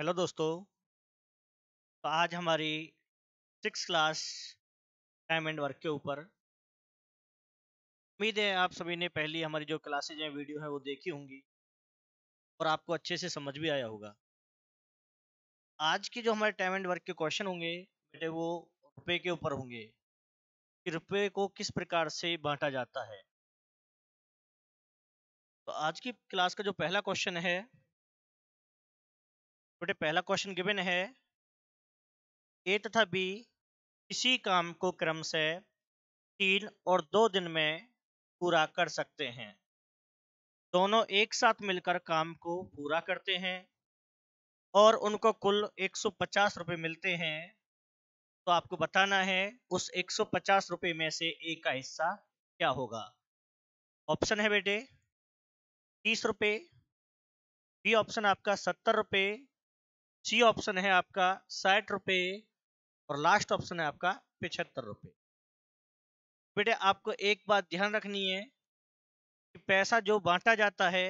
Hello दोस्तों तो आज हमारी six class time and work के ऊपर उम्मीद है आप सभी ने पहली हमारी जो क्लासेज हैं वीडियो है वो देखी होंगी और आपको अच्छे से समझ भी आया होगा आज के जो हमारे टाइम एंड वर्क के क्वेश्चन होंगे बेटे वो रुपये के ऊपर होंगे कि रुपये को किस प्रकार से बांटा जाता है तो आज की क्लास का जो पहला क्वेश्चन है बेटे पहला क्वेश्चन गिवन है ए तथा बी किसी काम को क्रम से तीन और दो दिन में पूरा कर सकते हैं दोनों एक साथ मिलकर काम को पूरा करते हैं और उनको कुल एक सौ पचास रुपये मिलते हैं तो आपको बताना है उस एक सौ पचास रुपये में से ए का हिस्सा क्या होगा ऑप्शन है बेटे तीस रुपये बी ऑप्शन आपका सत्तर रुपये सी ऑप्शन है आपका साठ रुपये और लास्ट ऑप्शन है आपका पिछहत्तर रुपये बेटे आपको एक बात ध्यान रखनी है कि पैसा जो बांटा जाता है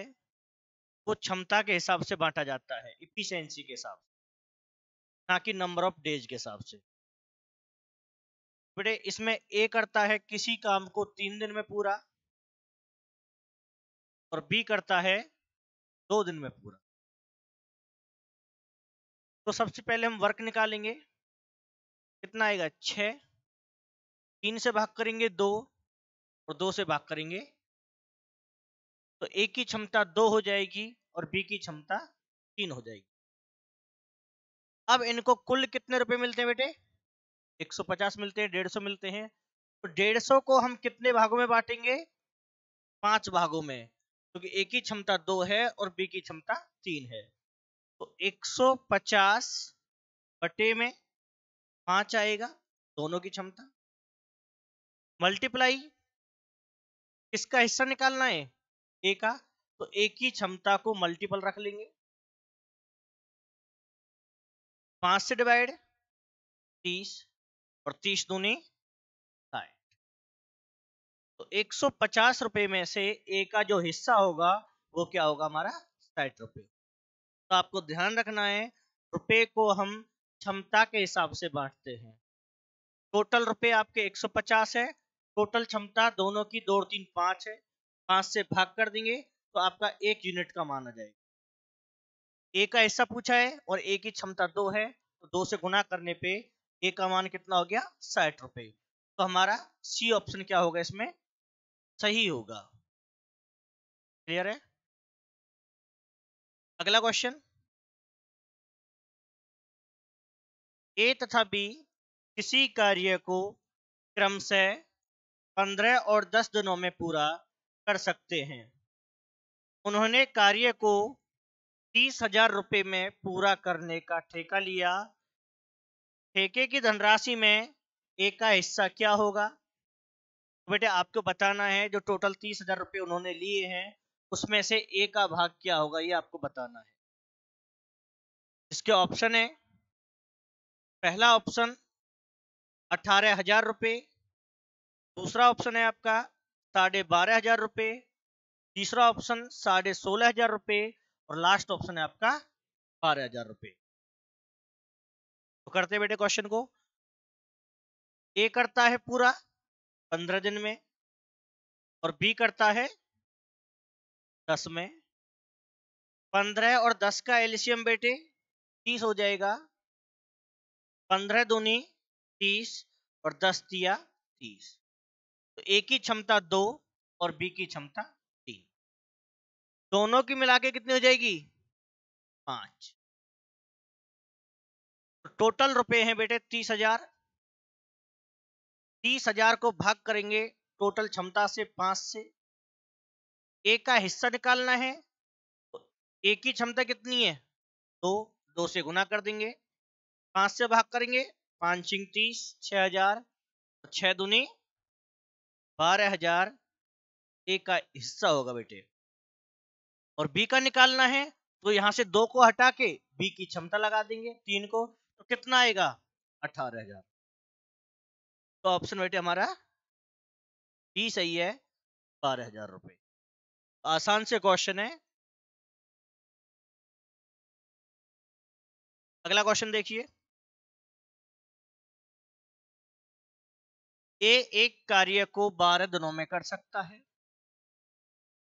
वो क्षमता के हिसाब से बांटा जाता है इफिशेंसी के हिसाब से ना कि नंबर ऑफ डेज के हिसाब से बेटे इसमें ए करता है किसी काम को तीन दिन में पूरा और बी करता है दो दिन में पूरा तो सबसे पहले हम वर्क निकालेंगे कितना आएगा छ तीन से भाग करेंगे दो और दो से भाग करेंगे तो ए की क्षमता दो हो जाएगी और बी की क्षमता तीन हो जाएगी अब इनको कुल कितने रुपए मिलते हैं बेटे 150 मिलते हैं 150 मिलते हैं तो 150 को हम कितने भागों में बांटेंगे पांच भागों में क्योंकि तो ए की क्षमता दो है और बी की क्षमता तीन है तो 150 बटे में पांच आएगा दोनों की क्षमता मल्टीप्लाई इसका हिस्सा निकालना है ए का तो ए की क्षमता को मल्टीपल रख लेंगे पांच से डिवाइड तीस और तीस दूनी साठ तो एक सौ पचास रुपए में से ए का जो हिस्सा होगा वो क्या होगा हमारा साठ रुपए तो आपको ध्यान रखना है रुपए को हम क्षमता के हिसाब से बांटते हैं टोटल रुपए आपके 150 है टोटल क्षमता दोनों की दो तीन पांच है पांच से भाग कर देंगे तो आपका एक यूनिट का माना जाएगा एक का हिस्सा पूछा है और एक की क्षमता दो है तो दो से गुना करने पे एक का मान कितना हो गया साठ रुपये तो हमारा सी ऑप्शन क्या होगा इसमें सही होगा क्लियर है अगला क्वेश्चन ए तथा बी किसी कार्य को क्रमशः पंद्रह और दस दिनों में पूरा कर सकते हैं उन्होंने कार्य को तीस हजार रुपये में पूरा करने का ठेका लिया ठेके की धनराशि में एक का हिस्सा क्या होगा बेटे आपको बताना है जो टोटल तीस हजार रुपये उन्होंने लिए हैं उसमें से ए का भाग क्या होगा ये आपको बताना है इसके ऑप्शन है पहला ऑप्शन अठारह हजार रुपये दूसरा ऑप्शन है आपका साढ़े बारह हजार रुपये तीसरा ऑप्शन साढ़े सोलह हजार रुपये और लास्ट ऑप्शन है आपका बारह हजार रुपये तो करते बेटे क्वेश्चन को ए करता है पूरा पंद्रह दिन में और बी करता है दस में पंद्रह और दस का एलिशियम बेटे तीस हो जाएगा पंद्रह दूनी तीस और दस दिया तीस तो ए की क्षमता दो और बी की क्षमता तीन दोनों की मिला के कितनी हो जाएगी पांच तो टोटल रुपए हैं बेटे तीस हजार तीस हजार को भाग करेंगे टोटल क्षमता से पांच से ए का हिस्सा निकालना है ए की क्षमता कितनी है दो दो से गुना कर देंगे पांच से भाग करेंगे पांच छिंग तीस छह हजार छह दुनी बारह हजार ए का हिस्सा होगा बेटे और बी का निकालना है तो यहां से दो को हटा के बी की क्षमता लगा देंगे तीन को तो कितना आएगा अठारह हजार तो ऑप्शन बेटे हमारा बी सही है बारह हजार रुपये आसान से क्वेश्चन है अगला क्वेश्चन देखिए ए एक कार्य को 12 दिनों में कर सकता है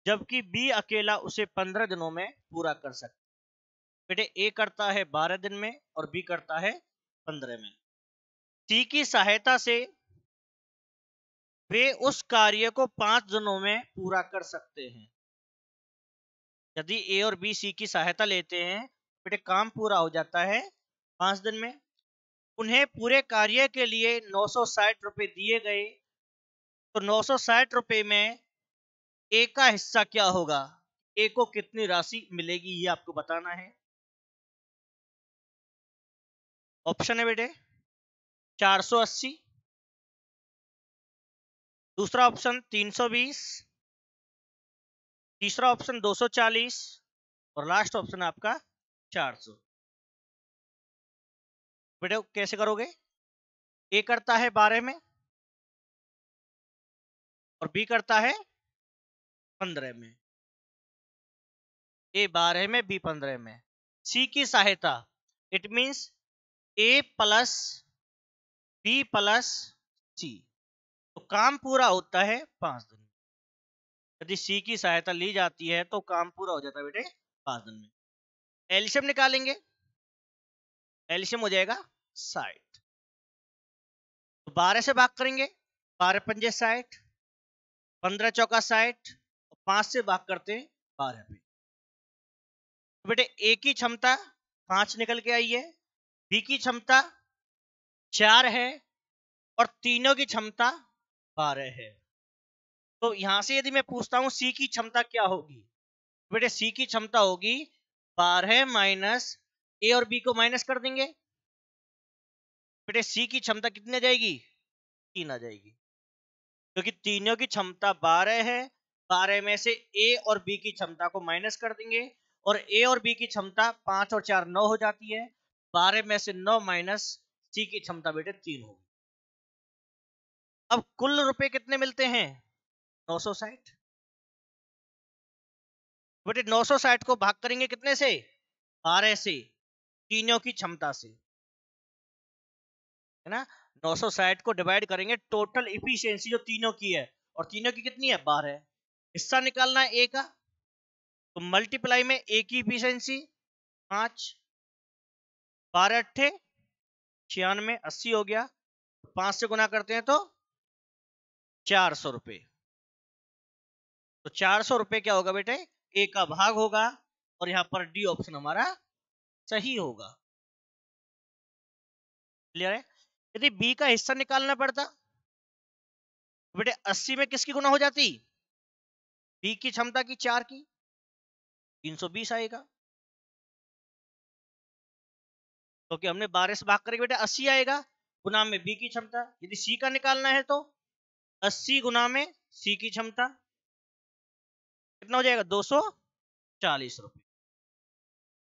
जबकि बी अकेला उसे 15 दिनों में पूरा कर सकता है बेटे ए करता है 12 दिन में और बी करता है 15 में सी की सहायता से वे उस कार्य को पांच दिनों में पूरा कर सकते हैं यदि ए और बी सी की सहायता लेते हैं बेटे तो काम पूरा हो जाता है पांच दिन में उन्हें पूरे कार्य के लिए नौ सौ साठ रुपए दिए गए तो नौ सौ साठ रुपए में ए का हिस्सा क्या होगा ए को कितनी राशि मिलेगी ये आपको बताना है ऑप्शन है बेटे 480 दूसरा ऑप्शन 320 तीसरा ऑप्शन 240 और लास्ट ऑप्शन आपका 400 बेटे कैसे करोगे ए करता है बारह में और बी करता है पंद्रह में ए बारह में बी पंद्रह में सी की सहायता it means A plus B plus C तो काम पूरा होता है पांच दिन यदि सी की सहायता ली जाती है तो काम पूरा हो जाता है बेटे पाँच में एल्शियम निकालेंगे एल्शियम हो जाएगा साइट तो बारह से भाग करेंगे बारह पंजे साइट पंद्रह चौका साइट और पांच से भाग करते हैं बारह पे तो बेटे ए की क्षमता पांच निकल के आई है बी की क्षमता चार है और तीनों की क्षमता बारह है तो यहां से यदि मैं पूछता हूं सी की क्षमता क्या होगी बेटे सी की क्षमता होगी बारह माइनस ए और बी को माइनस कर देंगे बेटे सी की क्षमता कितनी आ जाएगी तीन आ जाएगी क्योंकि तो तीनों की क्षमता बारह है बारह में से ए और बी की क्षमता को माइनस कर देंगे और ए और बी की क्षमता पांच और चार नौ हो जाती है बारह में से नौ माइनस सी की क्षमता बेटे तीन होगी अब कुल रुपए कितने मिलते हैं 960 बेटे 960 को भाग करेंगे कितने से आर से तीनों की क्षमता से है ना 960 को डिवाइड करेंगे टोटल इफिशियंसी जो तीनों की है और तीनों की कितनी है बारह हिस्सा निकालना है ए का तो मल्टीप्लाई में ए की इफिशियंसी पांच बारह अट्ठे छियानवे अस्सी हो गया तो पांच से गुना करते हैं तो चार सौ रुपये तो चार सौ रुपए क्या होगा बेटे ए का भाग होगा और यहां पर डी ऑप्शन हमारा सही होगा क्लियर है यदि बी का हिस्सा निकालना पड़ता तो बेटे अस्सी में किसकी गुना हो जाती बी की क्षमता की चार की तीन सौ बीस आएगा तो क्योंकि okay, हमने बारह से भाग करके बेटे अस्सी आएगा गुना में बी की क्षमता यदि सी का निकालना है तो अस्सी गुना में सी की क्षमता कितना हो जाएगा दो सौ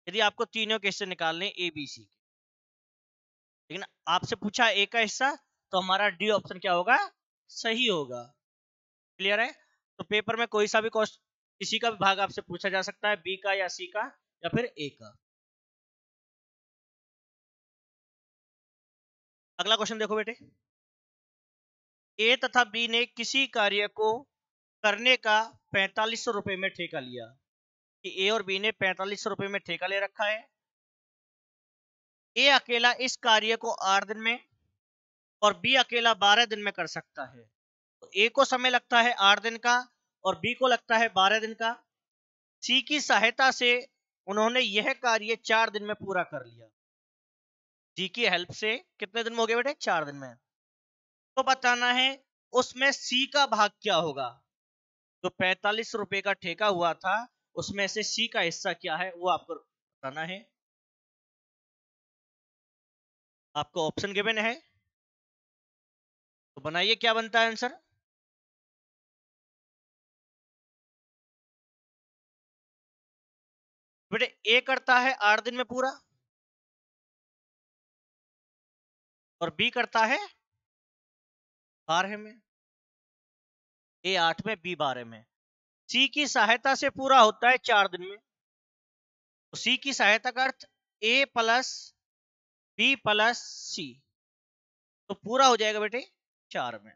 यदि आपको तीनों के हिस्से निकालने ए बी सी के लेकिन आपसे पूछा ए का हिस्सा तो हमारा डी ऑप्शन क्या होगा सही होगा क्लियर है तो पेपर में कोई सा भी कॉस्ट किसी का भी भाग आपसे पूछा जा सकता है बी का या सी का या फिर ए का अगला क्वेश्चन देखो बेटे ए तथा बी ने किसी कार्य को करने का पैंतालीस सौ रुपये में ठेका लिया कि ए और बी ने पैंतालीस सौ रुपए में ठेका ले रखा है ए अकेला इस कार्य को आठ दिन में और बी अकेला बारह दिन में कर सकता है तो ए को समय लगता है आठ दिन का और बी को लगता है बारह दिन का सी की सहायता से उन्होंने यह कार्य चार दिन में पूरा कर लिया सी की हेल्प से कितने दिन में हो गए बेटे चार दिन में तो बताना है उसमें सी का भाग क्या होगा तो पैंतालीस रुपए का ठेका हुआ था उसमें से सी का हिस्सा क्या है वो आपको बताना है आपको ऑप्शन गिवन है तो बनाइए क्या बनता है आंसर बेटे ए करता है आठ दिन में पूरा और बी करता है बारह में ए आठ में बी बारह में सी की सहायता से पूरा होता है चार दिन में तो सी की सहायता का अर्थ A plus B plus C तो पूरा हो जाएगा बेटे चार में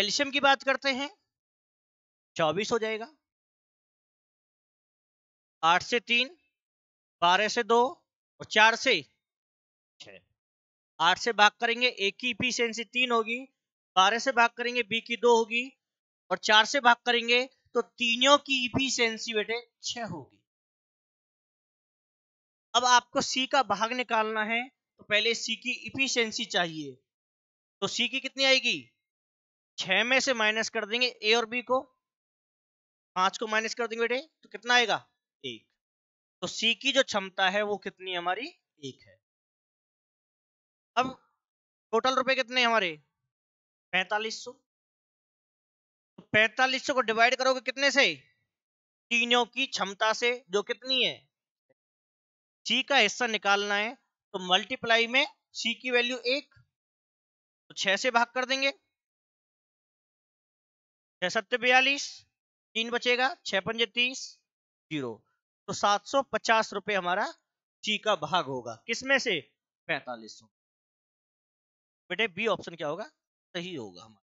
एल्शियम की बात करते हैं चौबीस हो जाएगा आठ से तीन बारह से दो और चार से छ आठ से भाग करेंगे एक पी इफिशियंसी तीन होगी बारह से भाग करेंगे बी की दो होगी और चार से भाग करेंगे तो तीनों की इफिशियंसी बेटे छह होगी अब आपको सी का भाग निकालना है तो पहले सी की इफिशियंसी चाहिए तो सी की कितनी आएगी छह में से माइनस कर देंगे ए और बी को पांच को माइनस कर देंगे बेटे तो कितना आएगा एक तो सी की जो क्षमता है वो कितनी हमारी एक है अब टोटल रुपए कितने हमारे तो पैंतालीस सौ को डिवाइड करोगे कितने से तीनों की क्षमता से जो कितनी है सी का हिस्सा निकालना है तो मल्टीप्लाई में सी की वैल्यू एक तो छह से भाग कर देंगे छह सत्य बयालीस तीन बचेगा छह पंजे तीस जीरो तो सात सौ पचास रुपये हमारा सी का भाग होगा किसमें से पैंतालीस सौ बेटे बी ऑप्शन क्या होगा सही होगा हमारा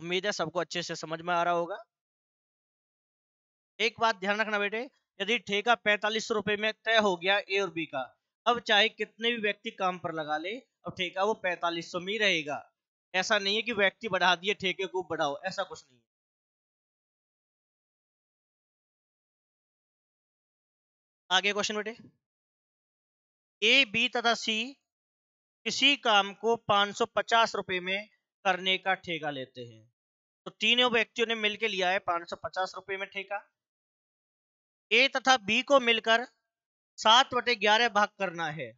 उम्मीद है सबको अच्छे से समझ में आ रहा होगा एक बात ध्यान रखना बेटे यदि ठेका पैंतालीस रुपए में तय हो गया ए और बी का अब चाहे कितने भी व्यक्ति काम पर लगा ले अब ठेका वो पैंतालीस सौ में रहेगा ऐसा नहीं है कि व्यक्ति बढ़ा दिए ठेके को बढ़ाओ ऐसा कुछ नहीं है आगे क्वेश्चन बेटे ए बी तथा सी किसी काम को 550 रुपए में करने का ठेका लेते हैं तो तीनों व्यक्तियों ने मिलकर लिया है 550 रुपए में ठेका ए तथा बी को मिलकर सात बटे ग्यारह भाग करना है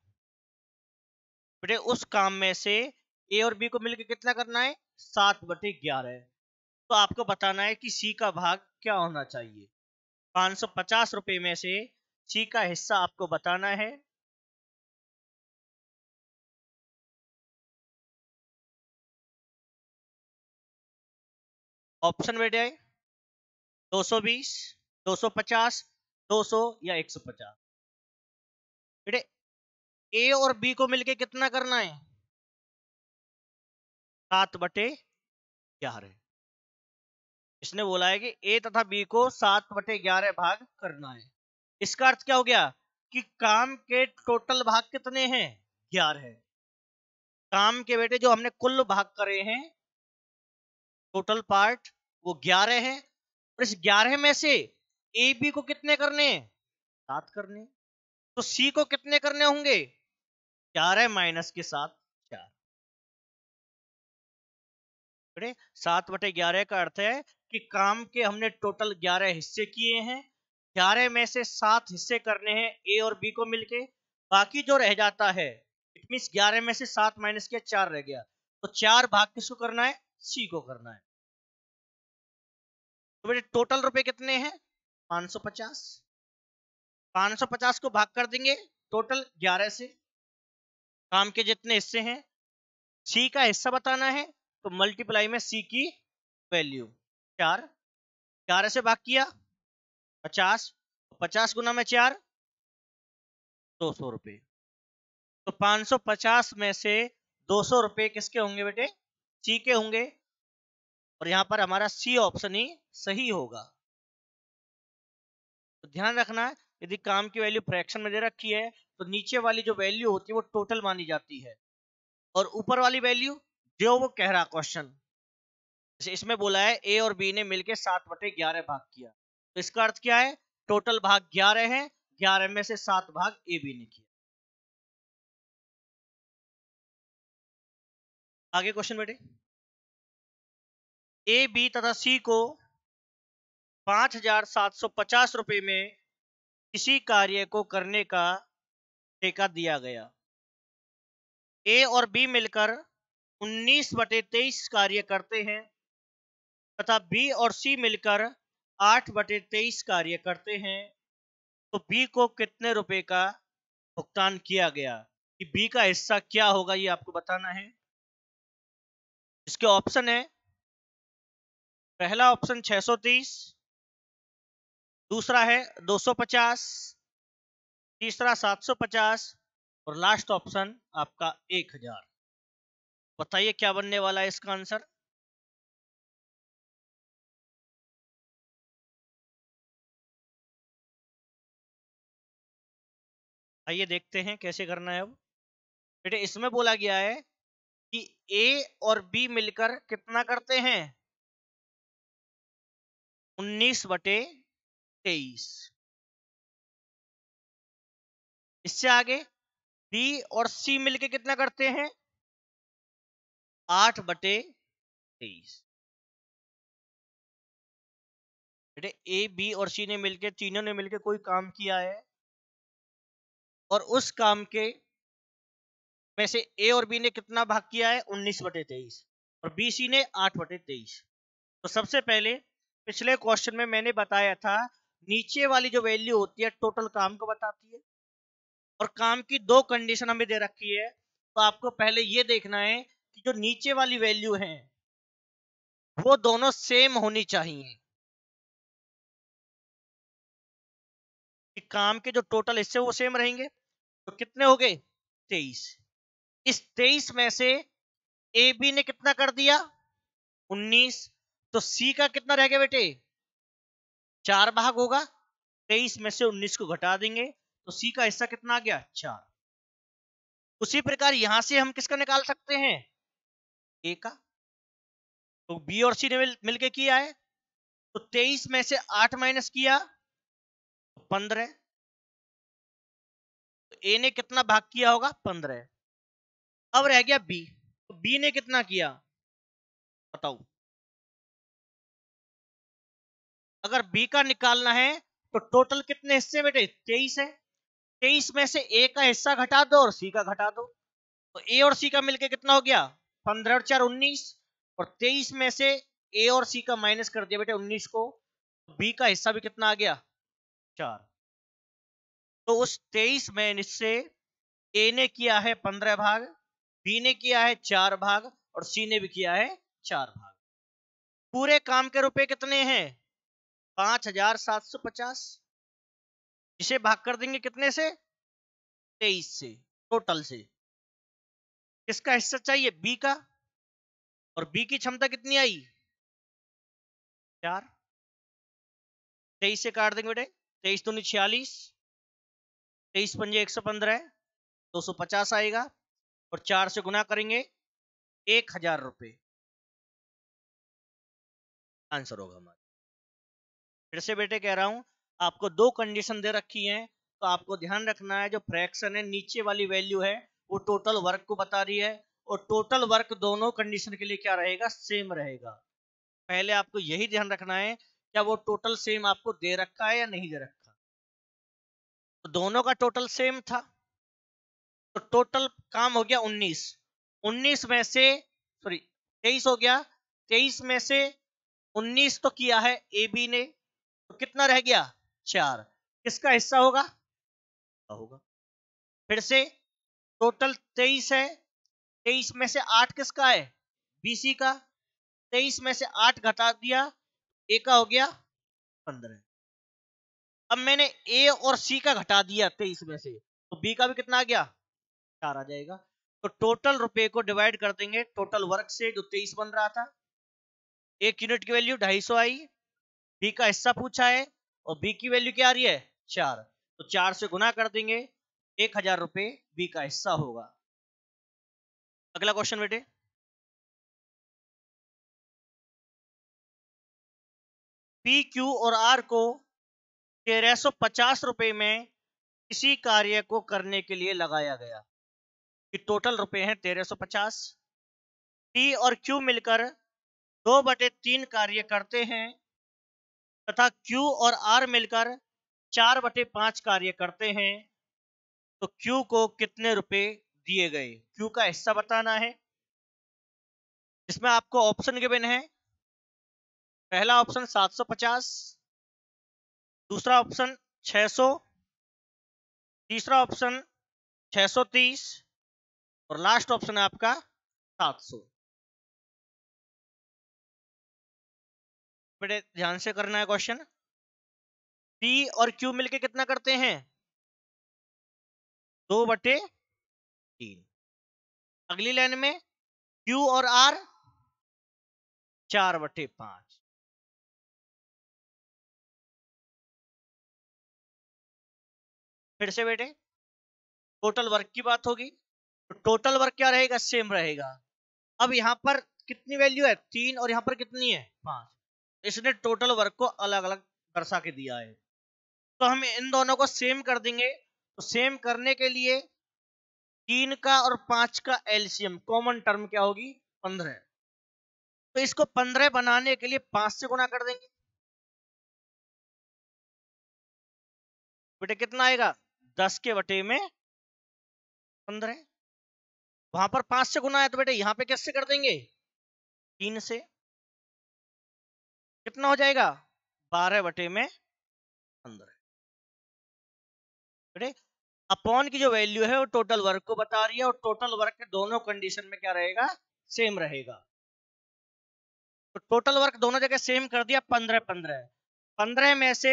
बेटे उस काम में से ए और बी को मिलकर कितना करना है सात बटे ग्यारह तो आपको बताना है कि सी का भाग क्या होना चाहिए 550 रुपए में से सी का हिस्सा आपको बताना है ऑप्शन में जाए 220, 250, 200 या 150 बेटे ए और बी को मिलके कितना करना है सात बटे ग्यारह इसने बोला है कि ए तथा बी को सात बटे ग्यारह भाग करना है इसका अर्थ क्या हो गया कि काम के टोटल भाग कितने हैं ग्यारह है। काम के बेटे जो हमने कुल भाग करे हैं टोटल पार्ट वो ग्यारह है और इस ग्यारह में से ए बी को कितने करने हैं सात करने तो सी को कितने करने होंगे ग्यारह माइनस के साथ चार सात बटे ग्यारह का अर्थ है कि काम के हमने टोटल ग्यारह हिस्से किए हैं ग्यारह में से सात हिस्से करने हैं ए और बी को मिलके बाकी जो रह जाता है इट मीन ग्यारह में से सात माइनस किया चार रह गया तो चार भाग किसको करना है सी को करना है तो बेटे टोटल रुपए कितने हैं 550 550 को भाग कर देंगे टोटल 11 से काम के जितने हिस्से हैं सी का हिस्सा बताना है तो मल्टीप्लाई में सी की वैल्यू चार चार से भाग किया पचास तो पचास गुना में चार दो सौ रुपये तो 550 में से दो सौ रुपये किसके होंगे बेटे चीके होंगे और यहां पर हमारा सी ऑप्शन ही सही होगा तो ध्यान रखना है यदि काम की वैल्यू फ्रैक्शन में दे रखी है तो नीचे वाली जो वैल्यू होती है वो टोटल मानी जाती है और ऊपर वाली वैल्यू जो वो कह रहा क्वेश्चन इसमें बोला है ए और बी ने मिलकर सात बटे ग्यारह भाग किया तो इसका अर्थ क्या है टोटल भाग ग्यारह है ग्यारह में से सात भाग ए बी ने किया आगे क्वेश्चन बेटे ए बी तथा सी को पांच हजार सात सौ पचास रुपये में किसी कार्य को करने का ठेका दिया गया ए और बी मिलकर उन्नीस बटे तेईस कार्य करते हैं तथा बी और सी मिलकर आठ बटे तेईस कार्य करते हैं तो बी को कितने रुपए का भुगतान किया गया कि बी का हिस्सा क्या होगा ये आपको बताना है इसके ऑप्शन है पहला ऑप्शन 630 दूसरा है 250 तीसरा 750 और लास्ट ऑप्शन आपका 1000 बताइए क्या बनने वाला है इसका आंसर आइए देखते हैं कैसे करना है अब बेटे इसमें बोला गया है कि ए और बी मिलकर कितना करते हैं उन्नीस बटे तेईस इससे आगे बी और सी मिलकर कितना करते हैं आठ बटे तेईस बेटे ए बी और सी ने मिलकर तीनों ने मिलकर कोई काम किया है और उस काम के में से ए और बी ने कितना भाग किया है उन्नीस बटे तेईस और बी सी ने आठ बटे तेईस तो सबसे पहले पिछले क्वेश्चन में मैंने बताया था नीचे वाली जो वैल्यू होती है टोटल काम को बताती है और काम की दो कंडीशन हमें दे रखी है तो आपको पहले ये देखना है कि जो नीचे वाली वैल्यू है वो दोनों सेम होनी चाहिए कि काम के जो टोटल हिस्से वो सेम रहेंगे तो कितने हो गए तेईस इस तेईस में से ए बी ने कितना कर दिया उन्नीस तो सी का कितना रह गया बेटे चार भाग होगा तेईस में से उन्नीस को घटा देंगे तो सी का हिस्सा कितना आ गया चार उसी प्रकार यहां से हम किसका निकाल सकते हैं ए का तो बी और सी ने मिल, मिलके किया है तो तेईस में से आठ माइनस किया तो पंद्रह तो ए ने कितना भाग किया होगा पंद्रह अब रह गया बी तो बी ने कितना किया बताओ अगर बी का निकालना है तो टोटल कितने हिस्से बेटे तेईस है तेईस में से ए का हिस्सा घटा दो और सी का घटा दो तो ए और सी का मिलके कितना हो गया पंद्रह चार उन्नीस और तेईस में से ए और सी का माइनस कर दिया बेटे उन्नीस को बी तो का हिस्सा भी कितना आ गया चार तो उस तेईस में निश्चय ए ने किया है पंद्रह भाग बी ने किया है चार भाग और सी ने भी किया है चार भाग पूरे काम के रुपए कितने हैं पांच हजार सात सौ पचास इसे भाग कर देंगे कितने से तेईस से टोटल से किसका हिस्सा चाहिए बी का और बी की क्षमता कितनी आई चार तेईस से काट देंगे बेटे तेईस दूनी छियालीस तेईस पंजे एक सौ पंद्रह दो सौ पचास आएगा और चार से गुना करेंगे एक हजार रुपये आंसर होगा हमारा फिर से बेटे कह रहा हूं आपको दो कंडीशन दे रखी है तो आपको ध्यान रखना है जो फ्रैक्शन है नीचे वाली वैल्यू है वो टोटल वर्क को बता रही है और टोटल वर्क दोनों कंडीशन के लिए क्या रहेगा सेम रहेगा पहले आपको यही ध्यान रखना है क्या वो टोटल सेम आपको दे रखा है या नहीं दे रखा तो दोनों का टोटल सेम था तो टोटल काम हो गया 19 19 में से सॉरी 23 हो गया 23 में से 19 तो किया है ए बी ने तो कितना रह गया चार किसका हिस्सा होगा होगा फिर से टोटल 23 है 23 में से आठ किसका है बीसी का 23 में से आठ घटा दिया ए का हो गया 15 अब मैंने ए और सी का घटा दिया 23 में से तो बी का भी कितना आ गया चार आ जाएगा तो टोटल रुपए को डिवाइड कर देंगे टोटल वर्क से जो तेईस बन रहा था एक यूनिट की वैल्यू ढाई सौ आई बी का हिस्सा पूछा है और बी की वैल्यू क्या आ रही है चार तो चार से गुना कर देंगे एक हजार रुपए बी का हिस्सा होगा अगला क्वेश्चन बेटे पी क्यू और आर को तेरह सौ पचास रुपए में किसी कार्य को करने के लिए लगाया गया कि टोटल रुपए हैं तेरह सौ पचास पी और क्यू मिलकर दो बटे तीन कार्य करते हैं तथा क्यू और आर मिलकर चार बटे पांच कार्य करते हैं तो क्यू को कितने रुपए दिए गए क्यू का हिस्सा बताना है इसमें आपको ऑप्शन गिवन है पहला ऑप्शन 750 दूसरा ऑप्शन 600 तीसरा ऑप्शन 630 और लास्ट ऑप्शन है आपका सात सौ बड़े ध्यान से करना है क्वेश्चन पी और क्यू मिलके कितना करते हैं दो बटे तीन अगली लाइन में क्यू और आर चार बटे पांच फिर से बेटे टोटल वर्क की बात होगी तो टोटल वर्क क्या रहेगा सेम रहेगा अब यहाँ पर कितनी वैल्यू है तीन और यहाँ पर कितनी है पांच इसने टोटल वर्क को अलग अलग दर्शा के दिया है तो हम इन दोनों को सेम कर देंगे तो सेम करने के लिए तीन का और पांच का एलसीएम कॉमन टर्म क्या होगी पंद्रह तो इसको पंद्रह बनाने के लिए पांच से गुना कर देंगे बेटे कितना आएगा दस के बटे में पंद्रह वहां पर पांच से गुना है तो बेटे यहां पे कैसे कर देंगे तीन से कितना हो जाएगा बारह बटे में पंद्रह बेटे अपॉन की जो वैल्यू है वो टोटल वर्क को बता रही है और टोटल वर्क के दोनों कंडीशन में क्या रहेगा सेम रहेगा तो टोटल वर्क दोनों जगह सेम कर दिया पंद्रह पंद्रह पंद्रह में से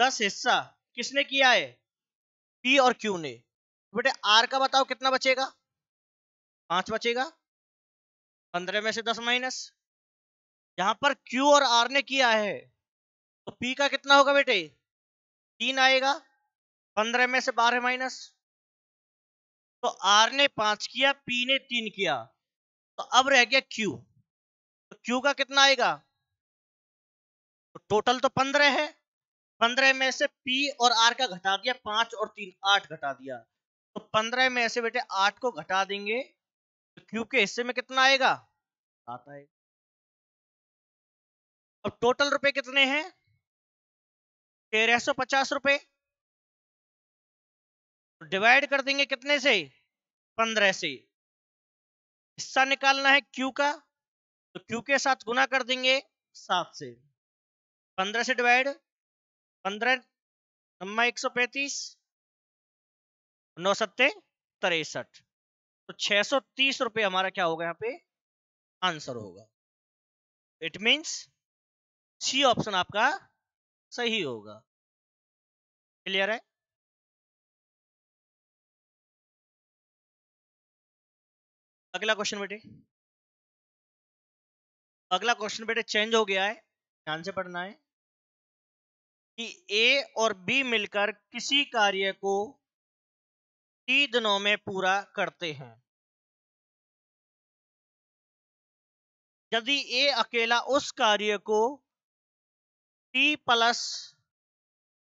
दस हिस्सा किसने किया है पी और क्यू ने बेटे आर का बताओ कितना बचेगा पांच बचेगा पंद्रह में से दस माइनस यहां पर Q और R ने किया है तो P का कितना होगा बेटे तीन आएगा पंद्रह में से बारह माइनस तो R ने पांच किया P ने तीन किया तो अब रह गया Q तो Q का कितना आएगा तो टोटल तो पंद्रह है पंद्रह में से P और R का घटा दिया पांच और तीन आठ घटा दिया तो पंद्रह में से बेटे आठ को घटा देंगे क्यूब के हिस्से में कितना आएगा सात आएगा अब टोटल रुपए कितने हैं तेरह सौ पचास रुपए डिवाइड तो कर देंगे कितने से पंद्रह से हिस्सा निकालना है क्यू का तो क्यू के साथ गुना कर देंगे सात से पंद्रह से डिवाइड पंद्रह नम्मा एक सौ पैंतीस नौ सत्ते तिरसठ तो छह सौ तीस रुपए हमारा क्या होगा यहाँ पे आंसर होगा इट मीन्स सी ऑप्शन आपका सही होगा क्लियर है अगला क्वेश्चन बेटे अगला क्वेश्चन बेटे चेंज हो गया है ध्यान से पढ़ना है कि ए और बी मिलकर किसी कार्य को तीन दिनों में पूरा करते हैं यदि ए अकेला उस कार्य को टी प्लस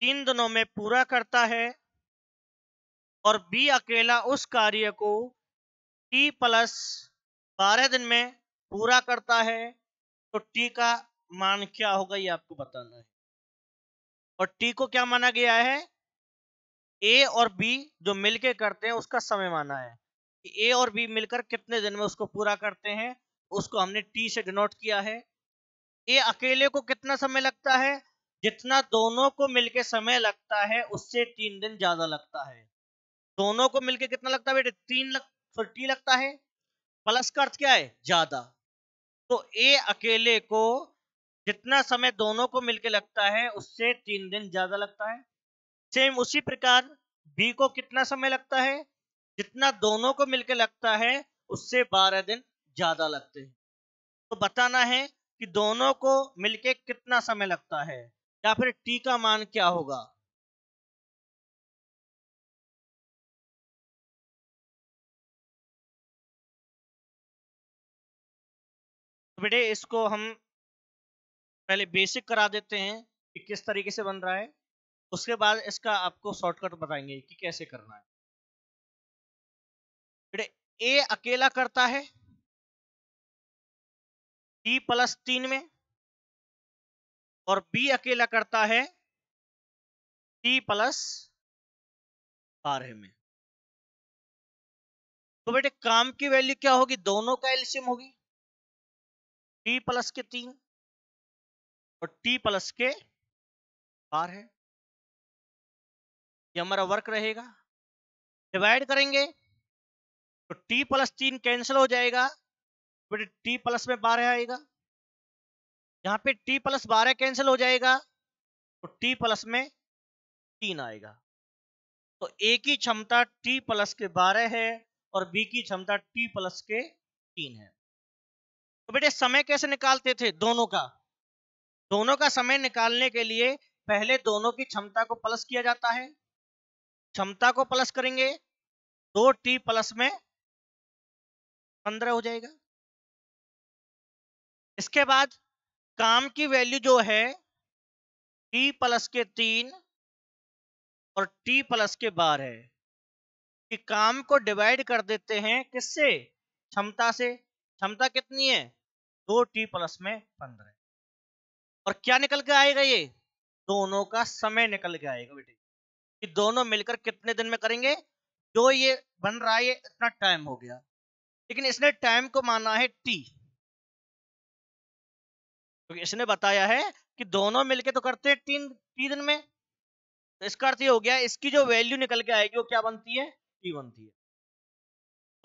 तीन दिनों में पूरा करता है और बी अकेला उस कार्य को टी प्लस बारह दिन में पूरा करता है तो टी का मान क्या होगा ये आपको बताना है और टी को क्या माना गया है ए और बी जो मिलके करते हैं उसका समय माना है कि ए और बी मिलकर कितने दिन में उसको पूरा करते हैं उसको हमने टी से डिनोट किया है ए अकेले को कितना समय लगता है जितना दोनों को मिलके समय लगता है उससे तीन दिन ज्यादा लगता है दोनों को मिलके कितना लगता है बेटे तीन लग टी लगता है प्लस का अर्थ क्या है ज्यादा तो ए अकेले को जितना समय दोनों को मिलके लगता है उससे तीन दिन ज्यादा लगता है सेम उसी प्रकार बी को कितना समय लगता है जितना दोनों को मिलकर लगता है उससे बारह दिन ज्यादा लगते हैं तो बताना है कि दोनों को मिलके कितना समय लगता है या फिर टी का मान क्या होगा तो बेटे इसको हम पहले बेसिक करा देते हैं कि किस तरीके से बन रहा है उसके बाद इसका आपको शॉर्टकट बताएंगे कि कैसे करना है बेटे ए अकेला करता है टी प्लस तीन में और बी अकेला करता है टी प्लस बारह में तो बेटे काम की वैल्यू क्या होगी दोनों का एल्शियम होगी टी प्लस के तीन और टी प्लस के बारह ये हमारा वर्क रहेगा डिवाइड करेंगे तो टी प्लस तीन कैंसिल हो जाएगा फिर टी प्लस में बारह आएगा यहाँ पे टी प्लस बारह कैंसिल हो जाएगा तो टी प्लस में तीन आएगा तो ए की क्षमता टी प्लस के बारह है और बी की क्षमता टी प्लस के तीन है तो बेटे समय कैसे निकालते थे दोनों का दोनों का समय निकालने के लिए पहले दोनों की क्षमता को प्लस किया जाता है क्षमता को प्लस करेंगे दो टी प्लस में पंद्रह हो जाएगा इसके बाद काम की वैल्यू जो है टी प्लस के तीन और टी प्लस के बार है कि काम को डिवाइड कर देते हैं किससे क्षमता से क्षमता कितनी है दो टी प्लस में पंद्रह और क्या निकल के आएगा ये दोनों का समय निकल के आएगा बेटे कि दोनों मिलकर कितने दिन में करेंगे जो ये बन रहा है ये इतना टाइम हो गया लेकिन इसने टाइम को माना है टी तो इसने बताया है कि दोनों मिलकर तो करते हैं तीन टी दिन में तो इसका अर्थ ये हो गया इसकी जो वैल्यू निकल के आएगी वो क्या बनती है टी बनती है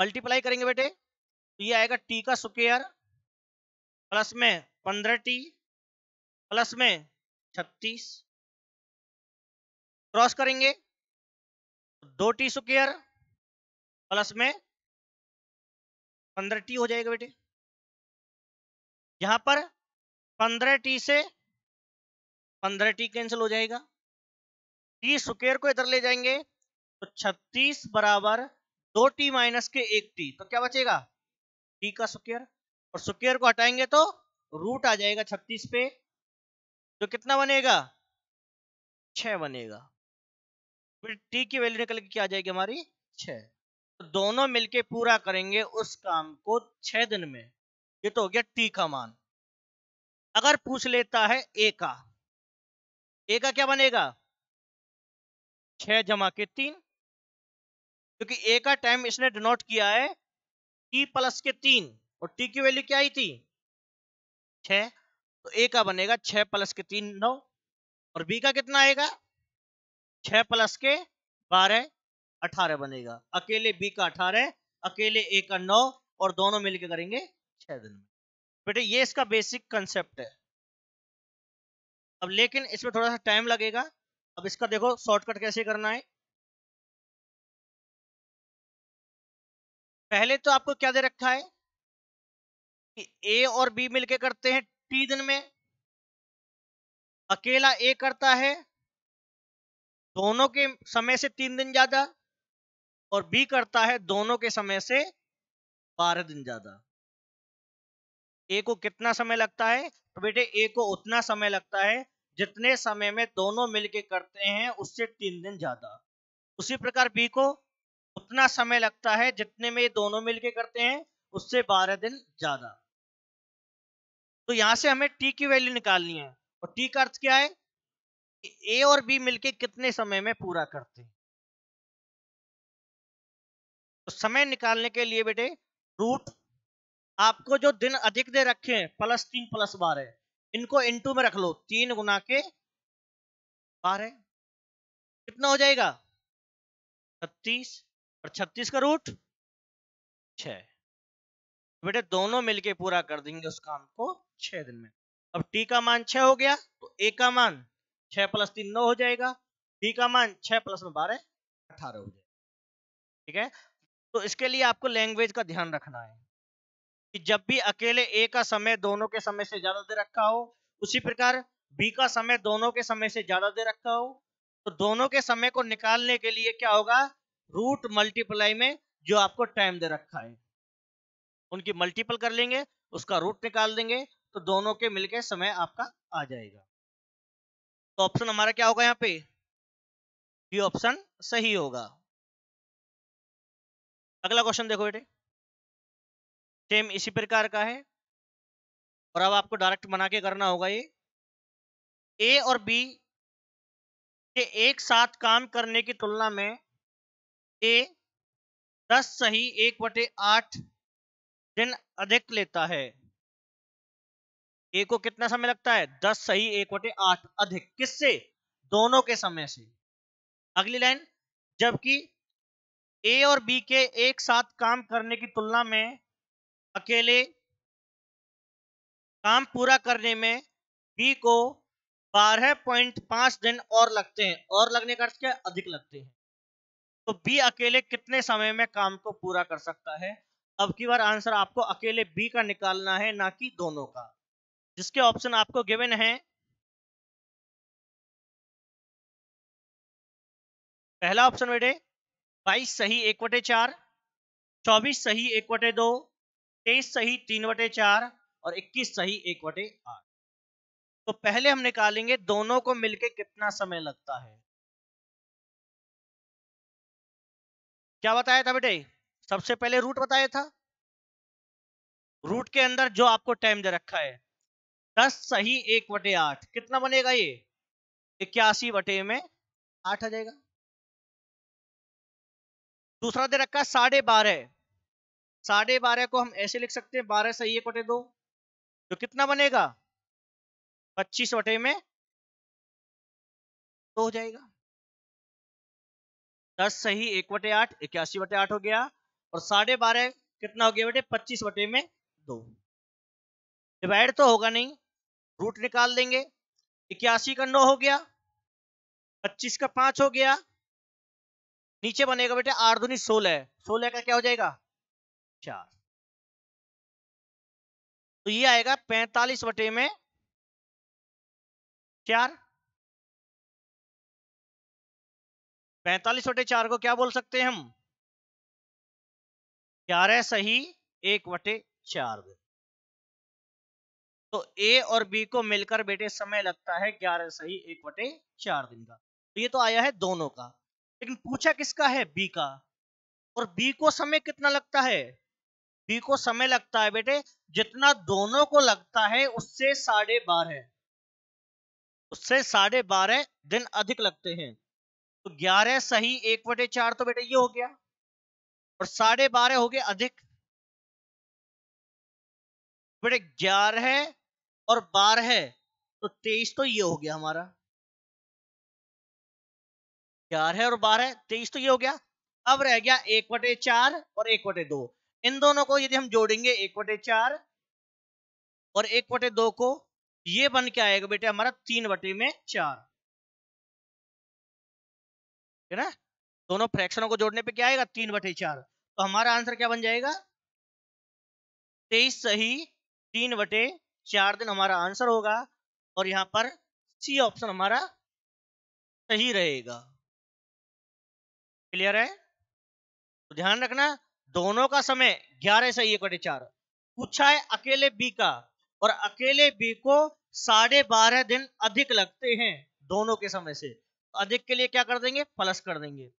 मल्टीप्लाई करेंगे बेटे तो ये आएगा टी का स्क्र प्लस में पंद्रह टी प्लस में छत्तीस क्रॉस करेंगे दो टी स्क्र प्लस में पंद्रह टी हो जाएगा बेटे यहां पर पंद्रह टी से पंद्रह टी कैंसिल हो जाएगा टी स्क्र को इधर ले जाएंगे तो छत्तीस बराबर दो टी माइनस के एक टी तो क्या बचेगा टी का स्क्र और स्क्र को हटाएंगे तो रूट आ जाएगा छत्तीस पे तो कितना बनेगा छ बनेगा फिर टी की वैल्यू निकल के क्या आ जाएगी हमारी छः तो दोनों मिलके पूरा करेंगे उस काम को छः दिन में ये तो हो गया टी का मान अगर पूछ लेता है ए का ए का क्या बनेगा छः जमा के तीन क्योंकि तो ए का टाइम इसने डिनोट किया है टी प्लस के तीन और टी की वैल्यू क्या आई थी छ तो ए का बनेगा छ प्लस के तीन नौ और बी का कितना आएगा छह प्लस के बारह अठारह बनेगा अकेले बी का अठारह अकेले ए का नौ और दोनों मिलकर करेंगे छह दिन में बेटे ये इसका बेसिक कंसेप्ट है अब लेकिन इसमें थोड़ा सा टाइम लगेगा अब इसका देखो शॉर्टकट कैसे करना है पहले तो आपको क्या दे रखा है कि ए और बी मिलके करते हैं टी दिन में अकेला ए करता है दोनों के समय से तीन दिन ज्यादा और बी करता है दोनों के समय से बारह दिन ज्यादा ए को कितना समय लगता है तो बेटे ए को उतना समय लगता है जितने समय में दोनों मिलके करते हैं उससे तीन दिन ज्यादा उसी प्रकार बी को उतना समय लगता है जितने में ये दोनों मिलके करते हैं उससे बारह दिन ज्यादा तो यहां से हमें टी की वैल्यू निकालनी है और टी का अर्थ क्या है ए और बी मिलके कितने समय में पूरा करते हैं तो समय निकालने के लिए बेटे रूट आपको जो दिन अधिक दे रखे हैं प्लस तीन प्लस बारह इनको इनटू में रख लो तीन गुना के बारह कितना हो जाएगा छत्तीस और छत्तीस का रूट छ तो बेटे दोनों मिलके पूरा कर देंगे उस काम को छह दिन में अब टी का मान छ हो गया तो ए का मान छह प्लस तीन नौ हो जाएगा बी का मान छह प्लस में बारह अठारह हो जाएगा ठीक है तो इसके लिए आपको लैंग्वेज का ध्यान रखना है कि जब भी अकेले ए का समय दोनों के समय से ज्यादा दे रखा हो उसी प्रकार बी का समय दोनों के समय से ज्यादा दे रखा हो तो दोनों के समय को निकालने के लिए क्या होगा रूट मल्टीप्लाई में जो आपको टाइम दे रखा है उनकी मल्टीपल कर लेंगे उसका रूट निकाल देंगे तो दोनों के मिलके समय आपका आ जाएगा तो ऑप्शन हमारा क्या होगा यहाँ पे ये ऑप्शन सही होगा अगला क्वेश्चन देखो बेटे सेम इसी प्रकार का है और अब आपको डायरेक्ट बना के करना होगा ये ए और बी के एक साथ काम करने की तुलना में ए दस सही एक बटे आठ दिन अधिक लेता है ए को कितना समय लगता है दस सही एक वटे आठ अधिक किससे दोनों के समय से अगली लाइन जबकि ए और बी के एक साथ काम करने की तुलना में अकेले काम पूरा करने में बी को बारह पॉइंट पांच दिन और लगते हैं और लगने का अर्थ क्या अधिक लगते हैं तो बी अकेले कितने समय में काम को पूरा कर सकता है अब की बार आंसर आपको अकेले बी का निकालना है ना कि दोनों का जिसके ऑप्शन आपको गिवन है पहला ऑप्शन बेटे बाईस सही एक बटे चार चौबीस सही एक बटे दो तेईस सही तीन बटे चार और इक्कीस सही एक बटे आठ तो पहले हम निकालेंगे दोनों को मिलके कितना समय लगता है क्या बताया था बेटे सबसे पहले रूट बताया था रूट के अंदर जो आपको टाइम दे रखा है दस सही एक बटे आठ कितना बनेगा ये इक्यासी बटे में आठ आ जाएगा दूसरा दे रखा साढ़े बारह साढ़े बारह को हम ऐसे लिख सकते हैं बारह सही एक बटे दो तो कितना बनेगा पच्चीस बटे में दो हो जाएगा दस सही एक बटे आठ इक्यासी बटे आठ हो गया और साढ़े बारह कितना हो गया बेटे पच्चीस बटे में दो डिवाइड तो होगा नहीं रूट निकाल देंगे इक्यासी का नौ हो गया पच्चीस का पांच हो गया नीचे बनेगा बेटे आठ दुनी सोलह सोलह का क्या हो जाएगा चार तो ये आएगा पैंतालीस बटे में चार पैंतालीस बटे चार को क्या बोल सकते हैं हम ग्यारह सही एक बटे चार में तो ए और बी को मिलकर बेटे समय लगता है ग्यारह सही एक बटे चार दिन का तो ये तो आया है दोनों का लेकिन पूछा किसका है बी का और बी को समय कितना लगता है बी को समय लगता है बेटे जितना दोनों को लगता है उससे साढ़े बारह उससे साढ़े बारह दिन अधिक लगते हैं तो ग्यारह सही एक बटे चार तो बेटे ये हो गया और साढ़े बारह हो गया अधिक बेटे ग्यारह और बारह है तो तेईस तो ये हो गया हमारा चार है और बारह है तेईस तो ये हो गया अब रह गया एक बटे चार और एक बटे दो इन दोनों को यदि हम जोड़ेंगे एक बटे चार और एक बटे दो को ये बन के आएगा बेटे हमारा तीन बटे में चार है ना दोनों फ्रैक्शनों को जोड़ने पे क्या आएगा तीन बटे चार तो हमारा आंसर क्या बन जाएगा तेईस सही तीन बटे चार दिन हमारा आंसर होगा और यहाँ पर सी ऑप्शन हमारा सही रहेगा क्लियर है तो ध्यान रखना दोनों का समय ग्यारह से एक बटे चार पूछा है अकेले बी का और अकेले बी को साढ़े बारह दिन अधिक लगते हैं दोनों के समय से अधिक के लिए क्या कर देंगे प्लस कर देंगे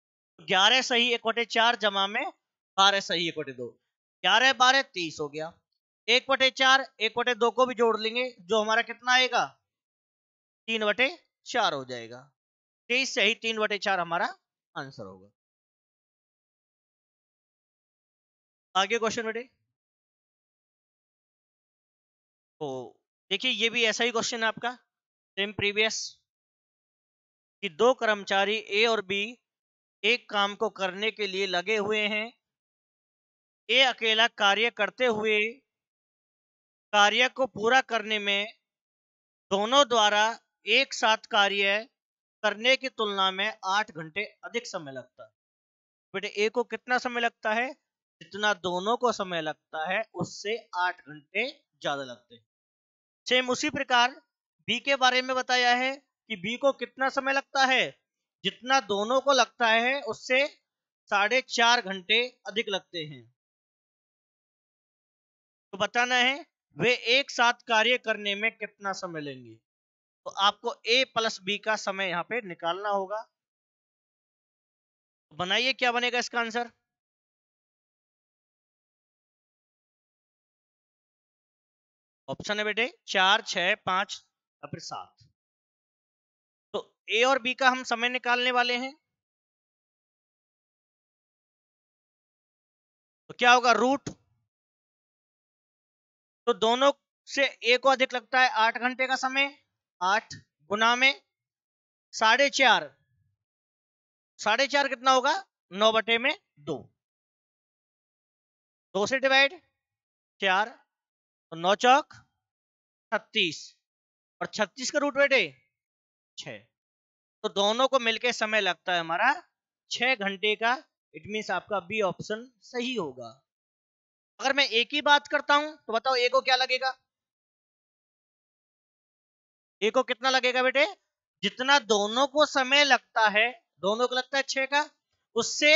ग्यारह सही एक बटे चार जमा में बारह सही एक बटे दो ग्यारह बारह तीस हो गया एक बटे चार एक बटे दो को भी जोड़ लेंगे जो हमारा कितना आएगा तीन बटे चार हो जाएगा तेईस से ही तीन बटे चार हमारा आंसर होगा आगे क्वेश्चन बेटे तो देखिए ये भी ऐसा ही क्वेश्चन है आपका सेम प्रीवियस कि दो कर्मचारी ए और बी एक काम को करने के लिए लगे हुए हैं ए अकेला कार्य करते हुए कार्य को पूरा करने में दोनों द्वारा एक साथ कार्य करने की तुलना में आठ घंटे अधिक समय लगता है बेटे ए को कितना समय लगता है जितना दोनों को समय लगता है उससे आठ घंटे ज्यादा लगते हैं सेम उसी प्रकार बी के बारे में बताया है कि बी को कितना समय लगता है जितना दोनों को लगता है उससे साढ़े चार घंटे अधिक लगते हैं तो बताना है वे एक साथ कार्य करने में कितना समय लेंगे तो आपको ए प्लस बी का समय यहां पे निकालना होगा बनाइए क्या बनेगा इसका आंसर ऑप्शन है बेटे चार छ पांच या फिर सात तो ए और बी का हम समय निकालने वाले हैं तो क्या होगा रूट तो दोनों से ए को अधिक लगता है आठ घंटे का समय आठ गुना में साढ़े चार साढ़े चार कितना होगा नौ बटे में दो दो से डिवाइड चार तो नौ चौक छत्तीस और छत्तीस का रूट बेटे छ तो दोनों को मिलके समय लगता है हमारा छह घंटे का इट मीन्स आपका बी ऑप्शन सही होगा अगर मैं एक की बात करता हूं तो बताओ ए को क्या लगेगा ए को कितना लगेगा बेटे जितना दोनों को समय लगता है दोनों को लगता है छह का उससे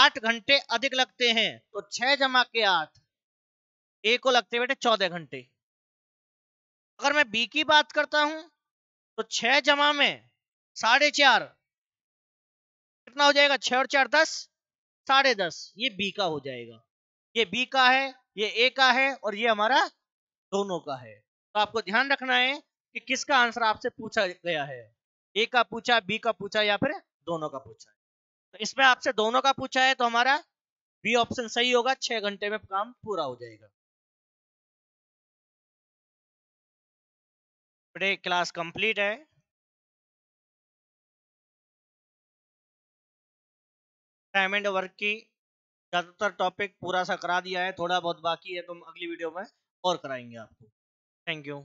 आठ घंटे अधिक लगते हैं तो छह जमा के आठ ए को लगते बेटे चौदह घंटे अगर मैं बी की बात करता हूं तो छह जमा में साढ़े चार कितना हो जाएगा छह और चार दस साढ़े दस ये बी का हो जाएगा ये बी का है ये ए का है और ये हमारा दोनों का है तो आपको ध्यान रखना है कि किसका आंसर आपसे पूछा गया है ए का पूछा बी का पूछा या फिर दोनों का पूछा तो इसमें आपसे दोनों का पूछा है तो हमारा बी ऑप्शन सही होगा छह घंटे में काम पूरा हो जाएगा टुडे क्लास कंप्लीट है टाइम एंड वर्क की ज़्यादातर टॉपिक पूरा सा करा दिया है थोड़ा बहुत बाकी है तो हम अगली वीडियो में और कराएंगे आपको थैंक यू